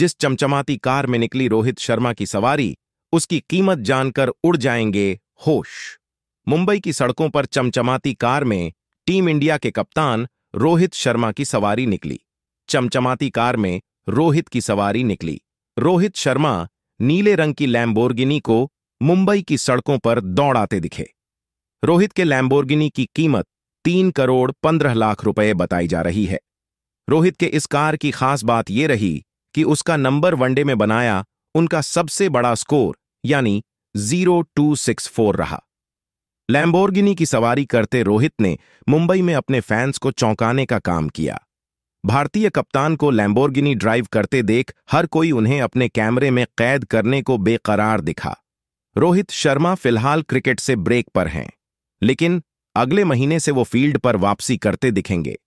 जिस चमचमाती कार में निकली रोहित शर्मा की सवारी उसकी कीमत जानकर उड़ जाएंगे होश मुंबई की सड़कों पर चमचमाती कार में टीम इंडिया के कप्तान रोहित शर्मा की सवारी निकली चमचमाती कार में रोहित की सवारी निकली रोहित शर्मा नीले रंग की लैम्बोर्गिनी को मुंबई की सड़कों पर दौड़ाते दिखे रोहित के लैम्बोर्गिनी की कीमत तीन करोड़ पंद्रह लाख रुपए बताई जा रही है रोहित के इस कार की खास बात यह रही कि उसका नंबर वनडे में बनाया उनका सबसे बड़ा स्कोर यानी 0264 रहा लैम्बोर्गिनी की सवारी करते रोहित ने मुंबई में अपने फैंस को चौंकाने का काम किया भारतीय कप्तान को लैम्बोर्गिनी ड्राइव करते देख हर कोई उन्हें अपने कैमरे में कैद करने को बेकरार दिखा रोहित शर्मा फिलहाल क्रिकेट से ब्रेक पर हैं लेकिन अगले महीने से वो फील्ड पर वापसी करते दिखेंगे